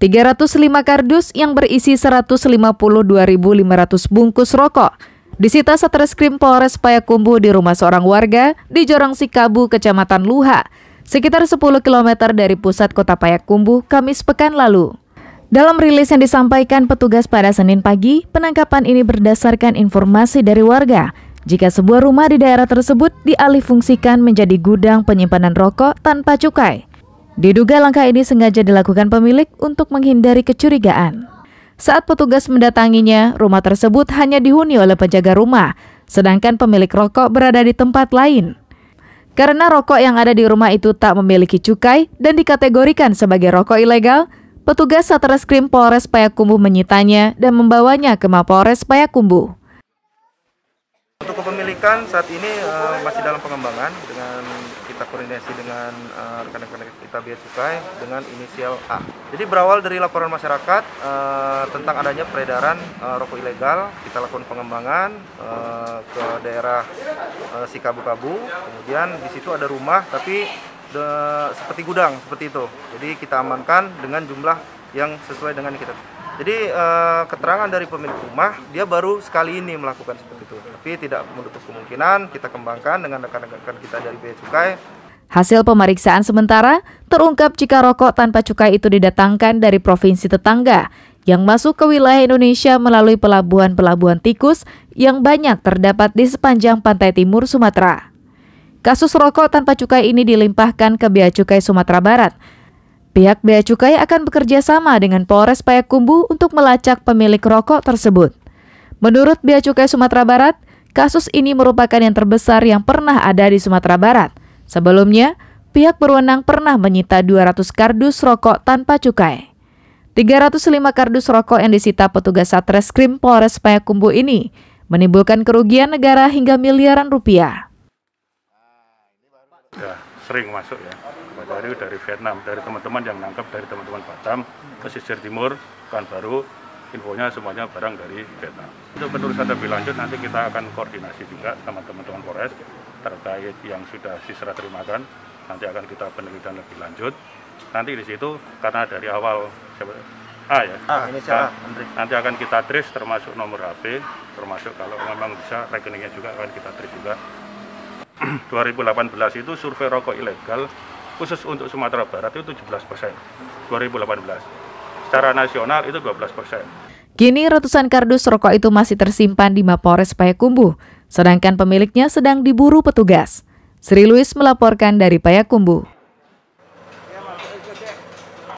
305 kardus yang berisi 152.500 bungkus rokok. Disita Satreskrim Polres Payakumbuh di rumah seorang warga di Jorong Sikabu, Kecamatan Luha, sekitar 10 km dari pusat kota Payakumbuh Kamis pekan lalu. Dalam rilis yang disampaikan petugas pada Senin pagi, penangkapan ini berdasarkan informasi dari warga jika sebuah rumah di daerah tersebut dialihfungsikan menjadi gudang penyimpanan rokok tanpa cukai. Diduga langkah ini sengaja dilakukan pemilik untuk menghindari kecurigaan. Saat petugas mendatanginya, rumah tersebut hanya dihuni oleh penjaga rumah, sedangkan pemilik rokok berada di tempat lain. Karena rokok yang ada di rumah itu tak memiliki cukai dan dikategorikan sebagai rokok ilegal, petugas Satreskrim Polres Payakumbuh menyitanya dan membawanya ke Mapolres Payakumbuh kepemilikan saat ini uh, masih dalam pengembangan dengan kita koordinasi dengan eh, rekan-rekan uh, kita biaya cukai dengan inisial A. Jadi berawal dari laporan masyarakat uh, tentang adanya peredaran uh, rokok ilegal, kita lakukan pengembangan uh, ke daerah uh, Sikabu-Kabu. Kemudian di situ ada rumah tapi de, seperti gudang seperti itu. Jadi kita amankan dengan jumlah yang sesuai dengan yang kita jadi uh, keterangan dari pemilik rumah dia baru sekali ini melakukan seperti itu. Tapi tidak menutup kemungkinan kita kembangkan dengan rekan-rekan kita dari Bea Cukai. Hasil pemeriksaan sementara terungkap jika rokok tanpa cukai itu didatangkan dari provinsi tetangga yang masuk ke wilayah Indonesia melalui pelabuhan-pelabuhan tikus yang banyak terdapat di sepanjang pantai timur Sumatera. Kasus rokok tanpa cukai ini dilimpahkan ke Bea Cukai Sumatera Barat Pihak Bea Cukai akan bekerja sama dengan Polres Payakumbu untuk melacak pemilik rokok tersebut. Menurut Bea Cukai Sumatera Barat, kasus ini merupakan yang terbesar yang pernah ada di Sumatera Barat. Sebelumnya, pihak berwenang pernah menyita 200 kardus rokok tanpa cukai. 305 kardus rokok yang disita petugas Satreskrim Polres Payakumbu ini menimbulkan kerugian negara hingga miliaran rupiah sering masuk ya dari dari Vietnam dari teman-teman yang nangkap dari teman-teman Batam pesisir timur kan baru infonya semuanya barang dari Vietnam untuk ada lebih lanjut nanti kita akan koordinasi juga sama teman-teman Polres terkait yang sudah diserah terimakan nanti akan kita penelitian lebih lanjut nanti di situ karena dari awal siapa, A ya. A, ini menteri. nanti akan kita trace termasuk nomor HP, termasuk kalau memang bisa rekeningnya juga akan kita trace juga 2018 itu survei rokok ilegal khusus untuk Sumatera Barat itu 17 persen 2018 secara nasional itu 12 persen Kini ratusan kardus rokok itu masih tersimpan di Mapores Payakumbu, sedangkan pemiliknya sedang diburu petugas. Sri Louis melaporkan dari Payakumbu.